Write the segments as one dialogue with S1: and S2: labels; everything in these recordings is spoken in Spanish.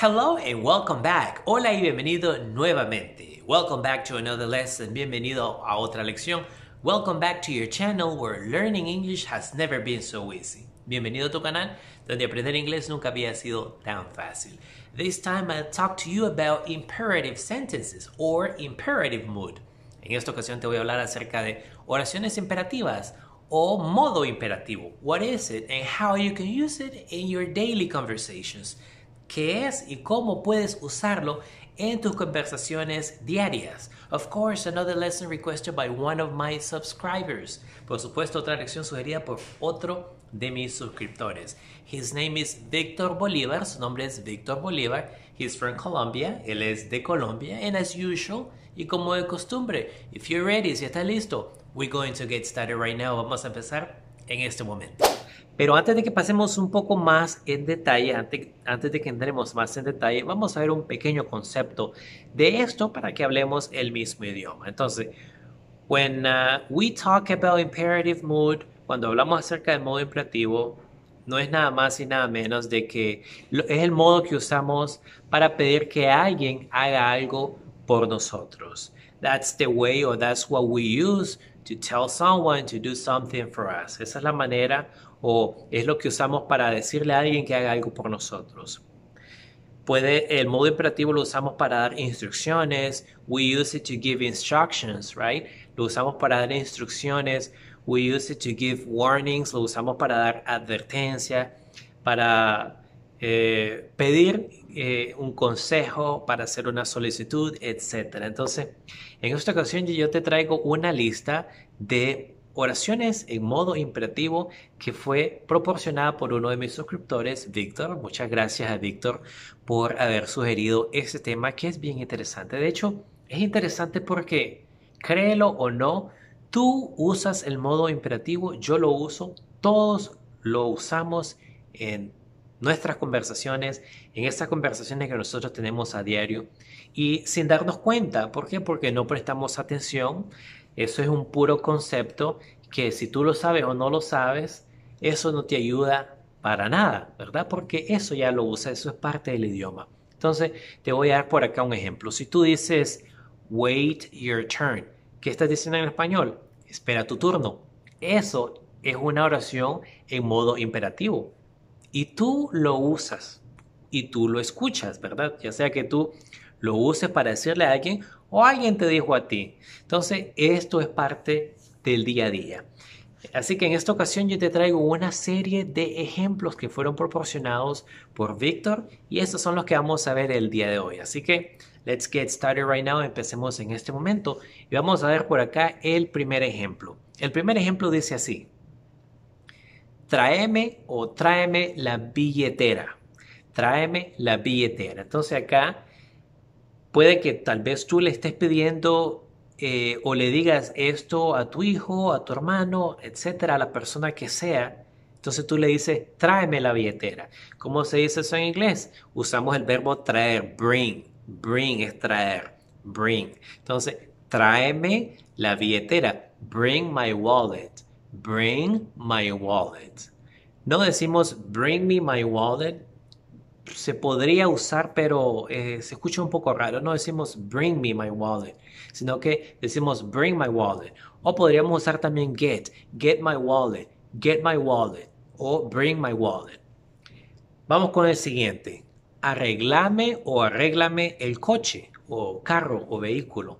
S1: Hello and welcome back. Hola y bienvenido nuevamente. Welcome back to another lesson. Bienvenido a otra lección. Welcome back to your channel where learning English has never been so easy. Bienvenido a tu canal donde aprender inglés nunca había sido tan fácil. This time I'll talk to you about imperative sentences or imperative mood. En esta ocasión te voy a hablar acerca de oraciones imperativas o modo imperativo. What is it and how you can use it in your daily conversations qué es y cómo puedes usarlo en tus conversaciones diarias. Of course, another lesson requested by one of my subscribers. Por supuesto, otra lección sugerida por otro de mis suscriptores. His name is Victor Bolívar. Su nombre es Victor Bolívar. He's from Colombia. Él es de Colombia. And as usual, y como de costumbre, if you're ready, si está listo, we're going to get started right now. Vamos a empezar en este momento. Pero antes de que pasemos un poco más en detalle, antes, de que entremos más en detalle, vamos a ver un pequeño concepto de esto para que hablemos el mismo idioma. Entonces, when uh, we talk about imperative mood, cuando hablamos acerca del modo imperativo, no es nada más y nada menos de que es el modo que usamos para pedir que alguien haga algo por nosotros. That's the way or that's what we use to tell someone to do something for us. Esa es la manera o es lo que usamos para decirle a alguien que haga algo por nosotros. Puede, el modo imperativo lo usamos para dar instrucciones. We use it to give instructions, right? Lo usamos para dar instrucciones. We use it to give warnings. Lo usamos para dar advertencia, para eh, pedir eh, un consejo para hacer una solicitud, etc. Entonces, en esta ocasión yo te traigo una lista de oraciones en modo imperativo que fue proporcionada por uno de mis suscriptores, Víctor. Muchas gracias a Víctor por haber sugerido este tema que es bien interesante. De hecho, es interesante porque, créelo o no, tú usas el modo imperativo, yo lo uso, todos lo usamos en nuestras conversaciones, en estas conversaciones que nosotros tenemos a diario y sin darnos cuenta. ¿Por qué? Porque no prestamos atención. Eso es un puro concepto que si tú lo sabes o no lo sabes, eso no te ayuda para nada, ¿verdad? Porque eso ya lo usa, eso es parte del idioma. Entonces, te voy a dar por acá un ejemplo. Si tú dices, wait your turn, ¿qué estás diciendo en español? Espera tu turno. Eso es una oración en modo imperativo y tú lo usas y tú lo escuchas, ¿verdad? Ya sea que tú lo uses para decirle a alguien o alguien te dijo a ti. Entonces, esto es parte del día a día. Así que en esta ocasión yo te traigo una serie de ejemplos que fueron proporcionados por Víctor y estos son los que vamos a ver el día de hoy. Así que let's get started right now, empecemos en este momento y vamos a ver por acá el primer ejemplo. El primer ejemplo dice así, tráeme o tráeme la billetera. Tráeme la billetera. Entonces acá puede que tal vez tú le estés pidiendo eh, o le digas esto a tu hijo, a tu hermano, etcétera, a la persona que sea. Entonces tú le dices, tráeme la billetera. ¿Cómo se dice eso en inglés? Usamos el verbo traer, bring. Bring es traer, bring. Entonces, tráeme la billetera. Bring my wallet bring my wallet. No decimos bring me my wallet. Se podría usar, pero eh, se escucha un poco raro. No decimos bring me my wallet, sino que decimos bring my wallet. O podríamos usar también get, get my wallet, get my wallet o bring my wallet. Vamos con el siguiente. Arreglame o arreglame el coche o carro o vehículo.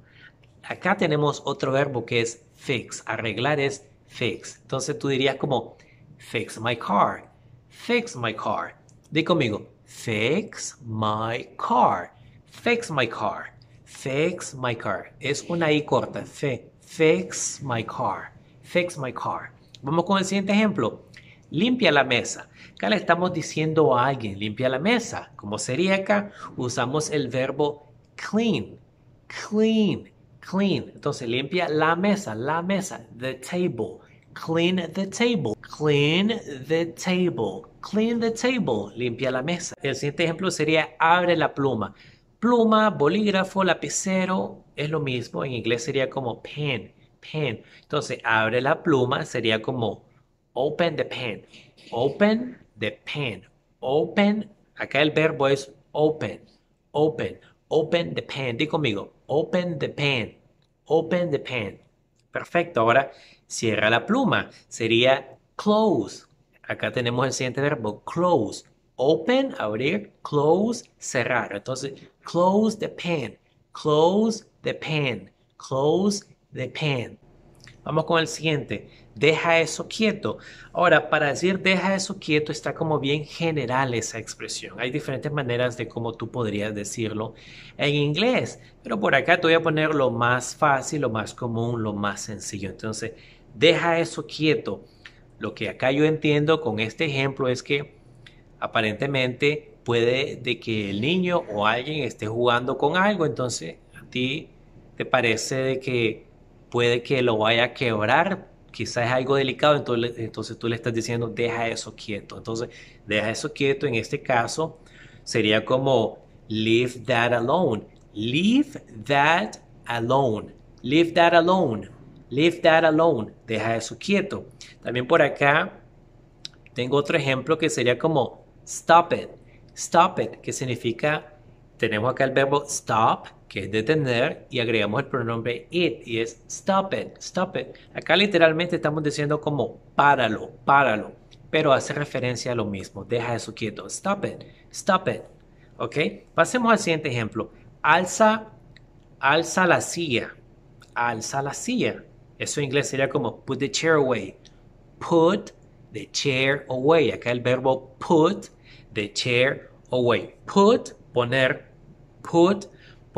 S1: Acá tenemos otro verbo que es fix. Arreglar es fix. Entonces tú dirías como, fix my car, fix my car. Di conmigo, fix my car, fix my car, fix my car. Es una I corta, fix my car, fix my car. Vamos con el siguiente ejemplo. Limpia la mesa. Acá le estamos diciendo a alguien, limpia la mesa. ¿Cómo sería acá? Usamos el verbo clean. Clean clean. Entonces limpia la mesa, la mesa, the table. Clean the table. Clean the table. Clean the table. Limpia la mesa. El siguiente ejemplo sería abre la pluma. Pluma, bolígrafo, lapicero es lo mismo. En inglés sería como pen. Pen. Entonces abre la pluma sería como open the pen. Open the pen. Open. Acá el verbo es open. Open. Open the pen. Di conmigo. Open the pen. Open the pen. Perfecto. Ahora cierra la pluma. Sería close. Acá tenemos el siguiente verbo, close. Open, abrir, close, cerrar. Entonces, close the pen, close the pen, close the pen. Vamos con el siguiente. Deja eso quieto. Ahora, para decir deja eso quieto está como bien general esa expresión. Hay diferentes maneras de cómo tú podrías decirlo en inglés, pero por acá te voy a poner lo más fácil, lo más común, lo más sencillo. Entonces, deja eso quieto. Lo que acá yo entiendo con este ejemplo es que aparentemente puede de que el niño o alguien esté jugando con algo, entonces a ti te parece de que puede que lo vaya a quebrar, quizás es algo delicado, entonces, entonces tú le estás diciendo, deja eso quieto. Entonces, deja eso quieto, en este caso, sería como, leave that alone, leave that alone, leave that alone, leave that alone, deja eso quieto. También por acá tengo otro ejemplo que sería como, stop it, stop it, que significa, tenemos acá el verbo stop, que es detener, y agregamos el pronombre it, y es stop it, stop it. Acá literalmente estamos diciendo como páralo, páralo, pero hace referencia a lo mismo, deja eso quieto, stop it, stop it. ¿Ok? Pasemos al siguiente ejemplo. Alza, alza la silla, alza la silla. Eso en inglés sería como put the chair away, put the chair away. Acá el verbo put the chair away. Put, poner, put,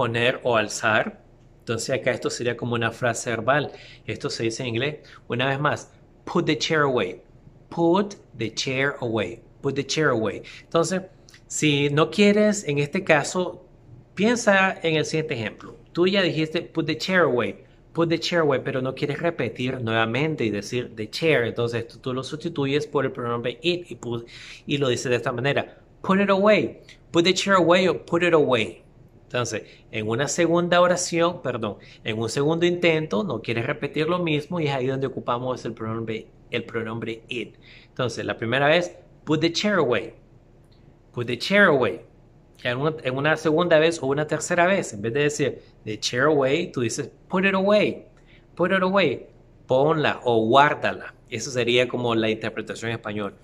S1: poner o alzar. Entonces acá esto sería como una frase verbal. Esto se dice en inglés. Una vez más, put the chair away. Put the chair away. Put the chair away. Entonces, si no quieres, en este caso, piensa en el siguiente ejemplo. Tú ya dijiste put the chair away. Put the chair away, pero no quieres repetir nuevamente y decir the chair. Entonces tú, lo sustituyes por el pronombre it y, y lo dices de esta manera. Put it away. Put the chair away o put it away. Entonces, en una segunda oración, perdón, en un segundo intento, no quieres repetir lo mismo y es ahí donde ocupamos el pronombre, el pronombre it. Entonces, la primera vez, put the chair away. Put the chair away. En en una segunda vez o una tercera vez, en vez de decir the chair away, tú dices put it away. Put it away. Ponla o guárdala. Eso sería como la interpretación en español.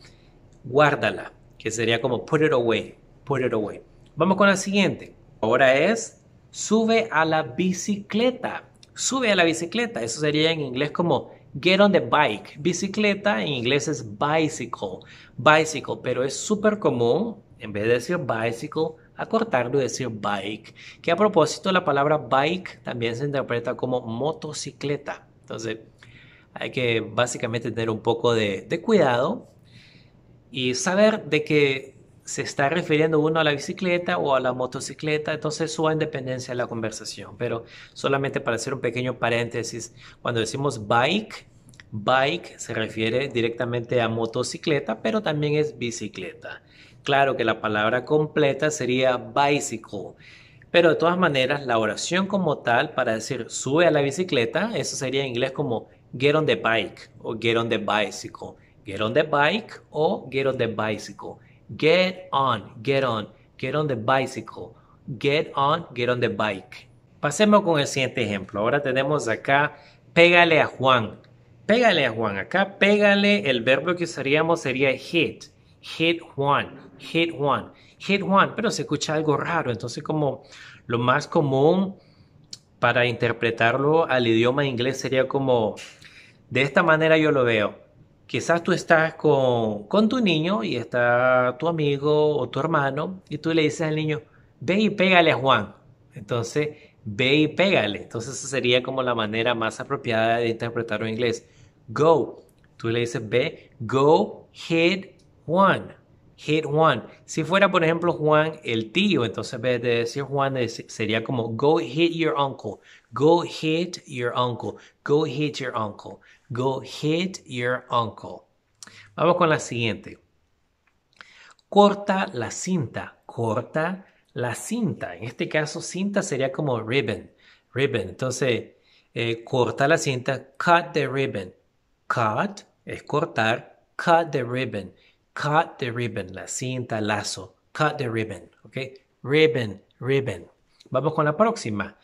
S1: Guárdala, que sería como put it away. Put it away. Vamos con la siguiente. Ahora es sube a la bicicleta. Sube a la bicicleta. Eso sería en inglés como get on the bike. Bicicleta en inglés es bicycle. Bicycle, pero es súper común en vez de decir bicycle acortarlo y decir bike. Que a propósito la palabra bike también se interpreta como motocicleta. Entonces hay que básicamente tener un poco de, cuidado y saber de que se está refiriendo uno a la bicicleta o a la motocicleta, entonces su independencia de la conversación. Pero solamente para hacer un pequeño paréntesis, cuando decimos bike, bike se refiere directamente a motocicleta, pero también es bicicleta. Claro que la palabra completa sería bicycle. Pero de todas maneras, la oración como tal para decir sube a la bicicleta, eso sería en inglés como get on the bike o get on the bicycle. Get on the bike o get on the bicycle. Get on, get on, get on the bicycle. Get on, get on the bike. Pasemos con el siguiente ejemplo. Ahora tenemos acá, pégale a Juan. Pégale a Juan. Acá pégale, el verbo que usaríamos sería hit. Hit Juan, hit Juan, hit Juan. Pero se escucha algo raro. Entonces como lo más común para interpretarlo al idioma inglés sería como, de esta manera yo lo veo. Quizás tú estás con, tu niño y está tu amigo o tu hermano y tú le dices al niño, ve y pégale a Juan. Entonces, ve y pégale. Entonces, esa sería como la manera más apropiada de interpretar en inglés. Go. Tú le dices, ve, go, hit Juan. Hit Juan. Si fuera, por ejemplo, Juan el tío, entonces en vez de decir Juan, sería como go hit your uncle. Go hit your uncle. Go hit your uncle. Go hit your uncle. Vamos con la siguiente. Corta la cinta. Corta la cinta. En este caso, cinta sería como ribbon. Ribbon. Entonces, eh, corta la cinta. Cut the ribbon. Cut es cortar. Cut the ribbon. Cut the ribbon. La cinta, lazo. Cut the ribbon. ¿Ok? Ribbon, ribbon. Vamos con la próxima.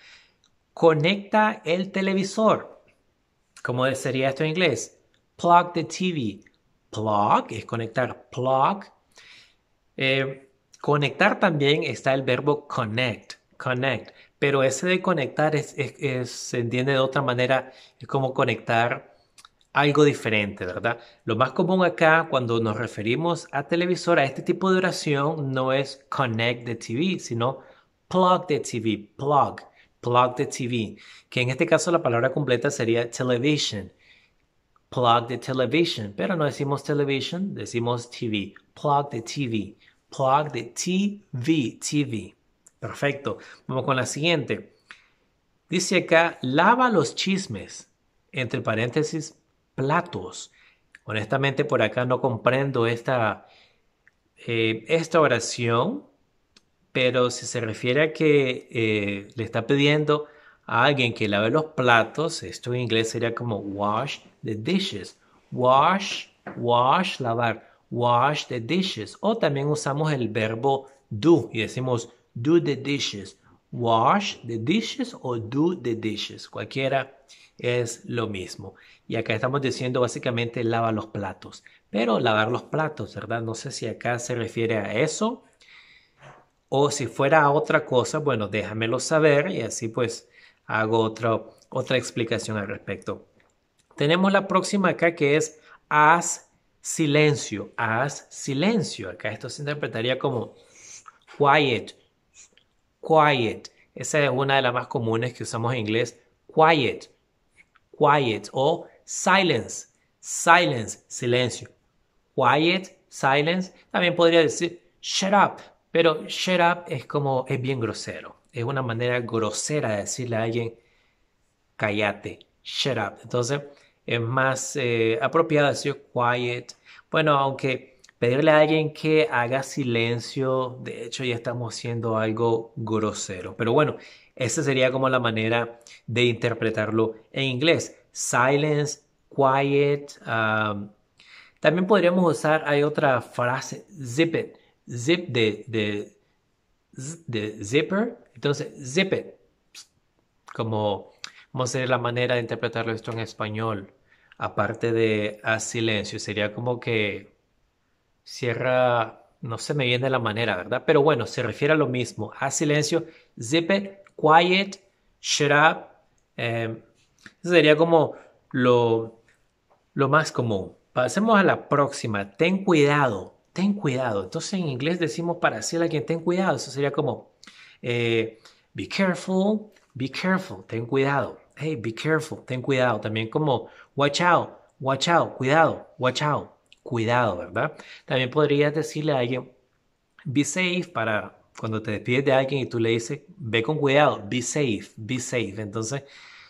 S1: Conecta el televisor. ¿Cómo sería esto en inglés? Plug the TV. Plug es conectar. Plug. Eh, conectar también está el verbo connect. Connect. Pero ese de conectar es, se entiende de otra manera. Es como conectar algo diferente, ¿verdad? Lo más común acá cuando nos referimos a televisor, a este tipo de oración, no es connect the TV, sino plug the TV. Plug plug the TV, que en este caso la palabra completa sería television. Plug the television, pero no decimos television, decimos TV. Plug the TV. Plug the TV. TV. Perfecto. Vamos con la siguiente. Dice acá, lava los chismes, entre paréntesis, platos. Honestamente, por acá no comprendo esta, eh, esta oración pero si se refiere a que eh, le está pidiendo a alguien que lave los platos, esto en inglés sería como wash the dishes. Wash, wash, lavar. Wash the dishes. O también usamos el verbo do y decimos do the dishes. Wash the dishes o do the dishes. Cualquiera es lo mismo. Y acá estamos diciendo básicamente lava los platos. Pero lavar los platos, ¿verdad? No sé si acá se refiere a eso o si fuera otra cosa, bueno, déjamelo saber y así pues hago otra explicación al respecto. Tenemos la próxima acá que es as silencio, haz silencio. Acá esto se interpretaría como quiet, quiet. Esa es una de las más comunes que usamos en inglés, quiet, quiet o silence, silence, silencio. Quiet, silence. También podría decir shut up, pero shut up es como, es bien grosero. Es una manera grosera de decirle a alguien, cállate, shut up. Entonces, es más eh, apropiado decir quiet. Bueno, aunque pedirle a alguien que haga silencio, de hecho ya estamos haciendo algo grosero. Pero bueno, esa sería como la manera de interpretarlo en inglés. Silence, quiet. Um, también podríamos usar, hay otra frase, zip it zip de, zipper, entonces zip it, como vamos a la manera de interpretarlo esto en español, aparte de a silencio, sería como que cierra, no se me viene la manera, ¿verdad? Pero bueno, se refiere a lo mismo, a silencio, zip it, quiet, shut up, em, sería como lo, lo más común. Pasemos a la próxima, ten cuidado, ten cuidado. Entonces en inglés decimos para decirle a quien ten cuidado, eso sería como eh, be careful, be careful, ten cuidado. Hey, be careful, ten cuidado. También como watch out, watch out, cuidado, watch out, cuidado, ¿verdad? También podrías decirle a alguien be safe para cuando te despides de alguien y tú le dices ve con cuidado, be safe, be safe. Entonces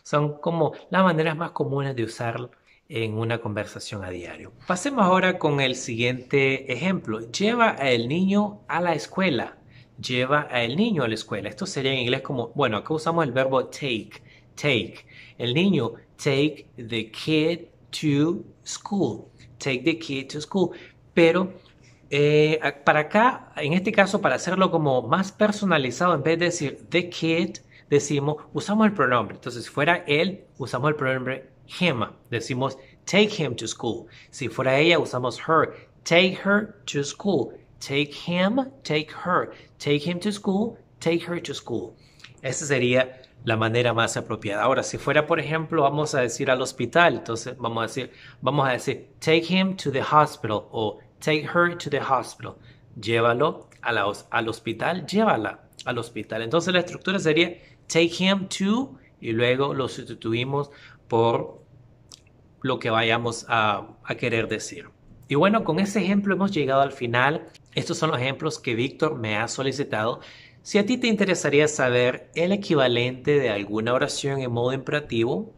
S1: son como las maneras más comunes de usarlo en una conversación a diario. Pasemos ahora con el siguiente ejemplo. Lleva al niño a la escuela. Lleva al niño a la escuela. Esto sería en inglés como, bueno, acá usamos el verbo take, take. El niño, take the kid to school. Take the kid to school. Pero eh, para acá, en este caso, para hacerlo como más personalizado, en vez de decir the kid, decimos, usamos el pronombre. Entonces, si fuera él, usamos el pronombre him. Decimos take him to school. Si fuera ella, usamos her. Take her to school. Take him, take her. Take him to school, take her to school. Esa sería la manera más apropiada. Ahora, si fuera, por ejemplo, vamos a decir al hospital, entonces vamos a decir, vamos a decir take him to the hospital o take her to the hospital. Llévalo a la, al hospital, llévala al hospital. Entonces la estructura sería take him to y luego lo sustituimos por lo que vayamos a, querer decir. Y bueno, con ese ejemplo hemos llegado al final. Estos son los ejemplos que Víctor me ha solicitado. Si a ti te interesaría saber el equivalente de alguna oración en modo imperativo,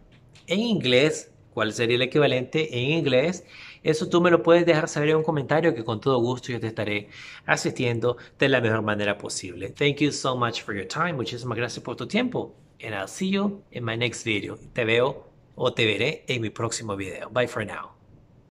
S1: en inglés, cuál sería el equivalente en inglés, eso tú me lo puedes dejar saber en un comentario que con todo gusto yo te estaré asistiendo de la mejor manera posible. Thank you so much for your time. Muchísimas gracias por tu tiempo. And I'll see you in my next video. Te veo o te veré en mi próximo video. Bye for now.